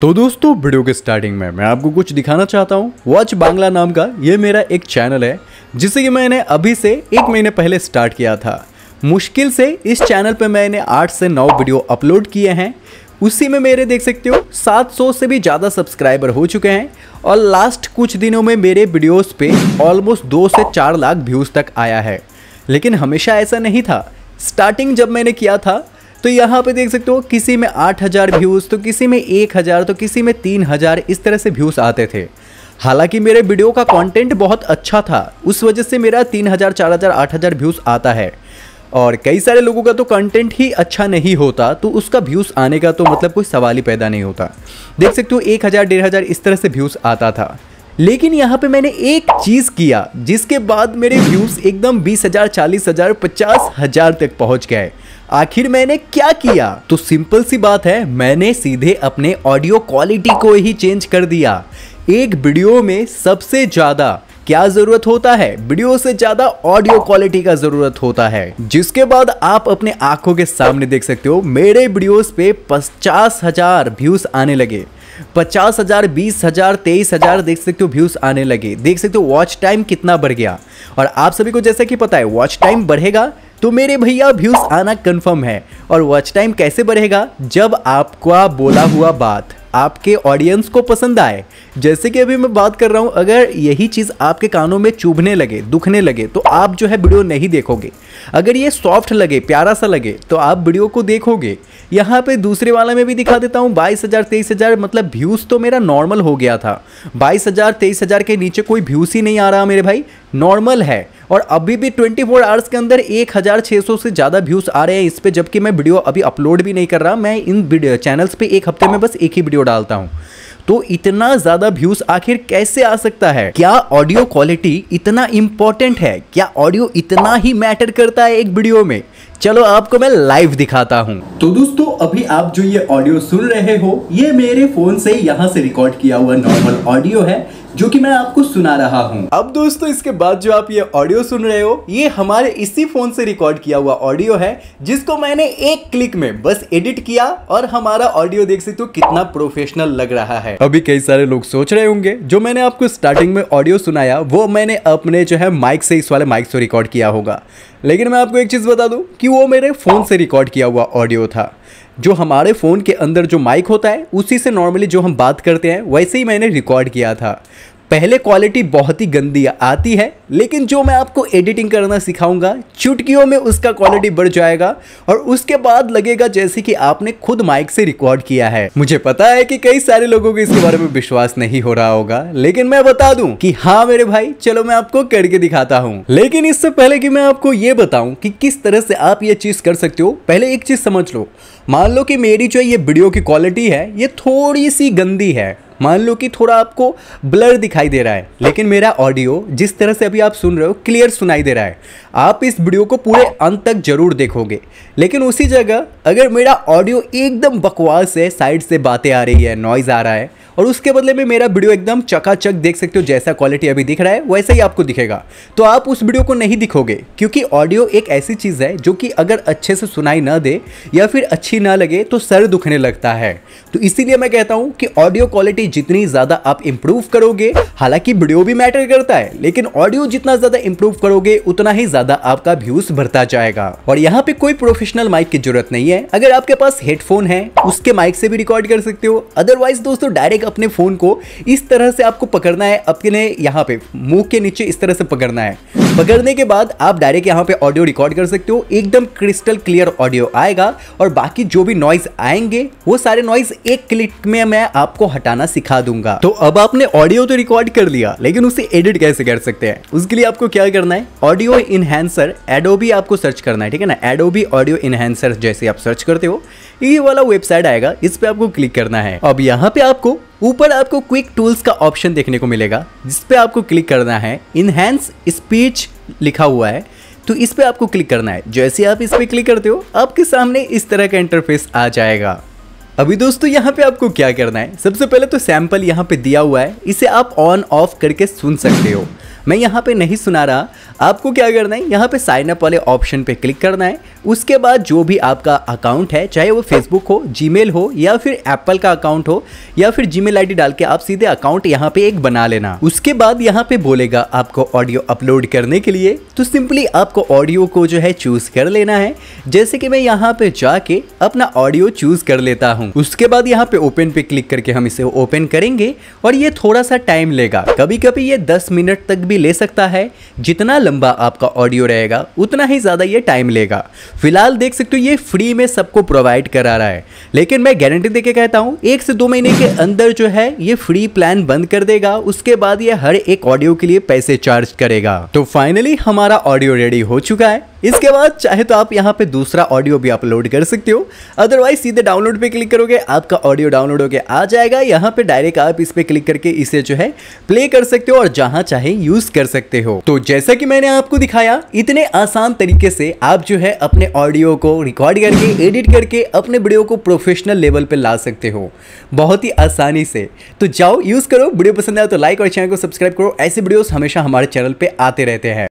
तो दोस्तों वीडियो के स्टार्टिंग में मैं आपको कुछ दिखाना चाहता हूँ वॉच बांग्ला नाम का ये मेरा एक चैनल है जिसे कि मैंने अभी से एक महीने पहले स्टार्ट किया था मुश्किल से इस चैनल पे मैंने आठ से नौ वीडियो अपलोड किए हैं उसी में मेरे देख सकते हो 700 से भी ज़्यादा सब्सक्राइबर हो चुके हैं और लास्ट कुछ दिनों में मेरे वीडियोज़ पर ऑलमोस्ट दो से चार लाख व्यूज़ तक आया है लेकिन हमेशा ऐसा नहीं था स्टार्टिंग जब मैंने किया था तो यहाँ पे देख सकते हो किसी में 8000 व्यूज़ तो किसी में 1000 तो किसी में 3000 इस तरह से व्यूज़ आते थे हालांकि मेरे वीडियो का कंटेंट बहुत अच्छा था उस वजह से मेरा 3000 4000 8000 व्यूज़ आता है और कई सारे लोगों का तो कंटेंट ही अच्छा नहीं होता तो उसका व्यूज़ आने का तो मतलब कोई सवाल ही पैदा नहीं होता देख सकते हो एक हज़ार डेढ़ हज़ार इस तरह से व्यूज़ आता था लेकिन यहाँ पे मैंने एक चीज़ किया जिसके बाद मेरे व्यूज़ एकदम बीस हज़ार चालीस हज़ार पचास हज़ार तक पहुँच गए आखिर मैंने क्या किया तो सिंपल सी बात है मैंने सीधे अपने ऑडियो क्वालिटी को ही चेंज कर दिया एक वीडियो में सबसे ज़्यादा क्या जरूरत होता है वीडियो से ज्यादा ऑडियो क्वालिटी का जरूरत होता है जिसके बाद आप अपने आंखों के सामने देख सकते हो मेरे वीडियोस पे पचास हजार व्यूज आने लगे पचास हजार बीस हजार तेईस हजार देख सकते हो व्यूज आने लगे देख सकते हो वॉच टाइम कितना बढ़ गया और आप सभी को जैसे कि पता है वॉच टाइम बढ़ेगा तो मेरे भैया व्यूज आना कंफर्म है और वॉच टाइम कैसे बढ़ेगा जब आपका बोला हुआ बात आपके ऑडियंस को पसंद आए जैसे कि अभी मैं बात कर रहा हूँ अगर यही चीज़ आपके कानों में चुभने लगे दुखने लगे तो आप जो है वीडियो नहीं देखोगे अगर ये सॉफ्ट लगे प्यारा सा लगे तो आप वीडियो को देखोगे यहाँ पे दूसरे वाला में भी दिखा देता हूँ बाईस हज़ार तेईस हज़ार मतलब व्यूज़ तो मेरा नॉर्मल हो गया था बाईस हज़ार तेईस हज़ार के नीचे कोई व्यूज़ ही नहीं आ रहा मेरे भाई नॉर्मल है और अभी भी 24 फोर आवर्स के अंदर 1600 से ज़्यादा व्यूज़ आ रहे हैं इस पर जबकि मैं वीडियो अभी अपलोड भी नहीं कर रहा मैं इन चैनल्स पे एक हफ्ते में बस एक ही वीडियो डालता हूँ तो इतना ज़्यादा व्यूज़ आखिर कैसे आ सकता है क्या ऑडियो क्वालिटी इतना इंपॉर्टेंट है क्या ऑडियो इतना ही मैटर करता है एक वीडियो में चलो आपको मैं लाइव दिखाता हूँ तो दोस्तों अभी आप जो ये ऑडियो सुन रहे हो ये मेरे फोन से यहाँ से रिकॉर्ड किया हुआ नॉर्मल ऑडियो है जो कि मैं आपको सुना रहा हूँ अब दोस्तों इसके बाद जो आप ये ऑडियो सुन रहे हो ये हमारे इसी फोन से रिकॉर्ड किया हुआ ऑडियो है जिसको मैंने एक क्लिक में बस एडिट किया और हमारा ऑडियो देख सकते हो तो कितना प्रोफेशनल लग रहा है अभी कई सारे लोग सोच रहे होंगे जो मैंने आपको स्टार्टिंग में ऑडियो सुनाया वो मैंने अपने जो है माइक से इस वाले माइक से रिकॉर्ड किया होगा लेकिन मैं आपको एक चीज बता दू कि कि वो मेरे फ़ोन से रिकॉर्ड किया हुआ ऑडियो था जो हमारे फ़ोन के अंदर जो माइक होता है उसी से नॉर्मली जो हम बात करते हैं वैसे ही मैंने रिकॉर्ड किया था पहले क्वालिटी बहुत ही गंदी आती है लेकिन जो मैं आपको एडिटिंग करना सिखाऊंगा चुटकियों में उसका क्वालिटी बढ़ जाएगा और उसके बाद लगेगा जैसे कि आपने खुद माइक से रिकॉर्ड किया है मुझे पता है कि कई सारे लोगों को इसके बारे में विश्वास नहीं हो रहा होगा लेकिन मैं बता दूं कि हाँ मेरे भाई चलो मैं आपको करके दिखाता हूँ लेकिन इससे पहले की मैं आपको ये की कि किस तरह से आप ये चीज कर सकते हो पहले एक चीज समझ लो मान लो कि मेरी जो ये वीडियो की क्वालिटी है ये थोड़ी सी गंदी है मान लो कि थोड़ा आपको ब्लर दिखाई दे रहा है लेकिन मेरा ऑडियो जिस तरह से अभी आप सुन रहे हो क्लियर सुनाई दे रहा है आप इस वीडियो को पूरे अंत तक जरूर देखोगे लेकिन उसी जगह अगर मेरा ऑडियो एकदम बकवास है साइड से बातें आ रही है नॉइज़ आ रहा है और उसके बदले में मेरा वीडियो एकदम चकाचक देख सकते हो जैसा क्वालिटी अभी दिख रहा है वैसा ही आपको दिखेगा तो आप उस वीडियो को नहीं दिखोगे क्योंकि ऑडियो एक ऐसी चीज़ है जो कि अगर अच्छे से सुनाई ना दे या फिर अच्छी ना लगे तो सर दुखने लगता है तो इसीलिए मैं कहता हूँ कि ऑडियो क्वालिटी जितनी ज़्यादा आप इंप्रूव करोगे हालांकि वीडियो भी मैटर करता है लेकिन ऑडियो जितना ज़्यादा इंप्रूव करोगे उतना ही ज़्यादा आपका व्यूज बढ़ता जाएगा और यहाँ पे कोई प्रोफेशनल माइक की जरूरत नहीं है अगर आपके पास हेडफोन है उसके माइक से भी रिकॉर्ड कर सकते हो अदरवाइज दोस्तों डायरेक्ट अपने फ़ोन को इस तरह से आपको पकड़ना है अपने यहाँ पे मुंह के नीचे इस तरह से पकड़ना है पकड़ने के बाद आप डायरेक्ट यहाँ पे ऑडियो रिकॉर्ड कर सकते हो एकदम क्रिस्टल क्लियर ऑडियो आएगा और बाकी जो भी नॉइज आएंगे वो सारे नॉइज एक क्लिक में मैं आपको हटाना सिखा दूंगा तो अब आपने ऑडियो तो रिकॉर्ड कर लिया लेकिन उसे एडिट कैसे कर सकते हैं उसके लिए आपको क्या करना है ऑडियो इनहेंसर एडोबी आपको सर्च करना है ठीक है ना एडोबी ऑडियो इनहेंसर जैसे आप सर्च करते हो ये वाला वेबसाइट आएगा इस पर आपको क्लिक करना है अब यहाँ पे आपको ऊपर आपको क्विक टूल्स का ऑप्शन देखने को मिलेगा जिस पे आपको क्लिक करना है इनहेंस स्पीच लिखा हुआ है तो इस पर आपको क्लिक करना है जैसे आप इस पर क्लिक करते हो आपके सामने इस तरह का इंटरफेस आ जाएगा अभी दोस्तों यहाँ पे आपको क्या करना है सबसे पहले तो सैम्पल यहाँ पे दिया हुआ है इसे आप ऑन ऑफ करके सुन सकते हो मैं यहाँ पे नहीं सुना रहा आपको क्या करना है यहाँ पे साइन अप वाले ऑप्शन पे क्लिक करना है उसके बाद जो भी आपका अकाउंट है चाहे वो फेसबुक हो जीमेल हो या फिर एप्पल का अकाउंट हो या फिर जीमेल आईडी डाल के आप सीधे अकाउंट यहाँ पे एक बना लेना उसके बाद यहाँ पे बोलेगा आपको ऑडियो अपलोड करने के लिए तो सिंपली आपको ऑडियो को जो है चूज कर लेना है जैसे कि मैं यहाँ पे जाके अपना ऑडियो चूज कर लेता हूँ उसके बाद यहाँ पे ओपन पे क्लिक करके हम इसे ओपन करेंगे और ये थोड़ा सा टाइम लेगा कभी कभी ये दस मिनट तक भी ले सकता है जितना लंबा आपका ऑडियो रहेगा उतना ही ज़्यादा ये टाइम लेगा फिलहाल देख सकते हो ये फ्री में सबको प्रोवाइड करा रहा है लेकिन मैं गारंटी देके कहता हूँ एक से दो महीने के अंदर जो है ये फ्री प्लान बंद कर देगा उसके बाद ये हर एक ऑडियो के लिए पैसे चार्ज करेगा तो फाइनली हमारा ऑडियो रेडी हो चुका है इसके बाद चाहे तो आप यहाँ पे दूसरा ऑडियो भी अपलोड कर सकते हो अदरवाइज सीधे डाउनलोड पे क्लिक करोगे आपका ऑडियो डाउनलोड होकर आ जाएगा यहाँ पे डायरेक्ट आप इस पे क्लिक करके इसे जो है प्ले कर सकते हो और जहाँ चाहे यूज कर सकते हो तो जैसा कि मैंने आपको दिखाया इतने आसान तरीके से आप जो है अपने ऑडियो को रिकॉर्ड करके एडिट करके अपने वीडियो को प्रोफेशनल लेवल पर ला सकते हो बहुत ही आसानी से तो जाओ यूज करो वीडियो पसंद आया तो लाइक और चैनल को सब्सक्राइब करो ऐसे वीडियोज हमेशा हमारे चैनल पर आते रहते हैं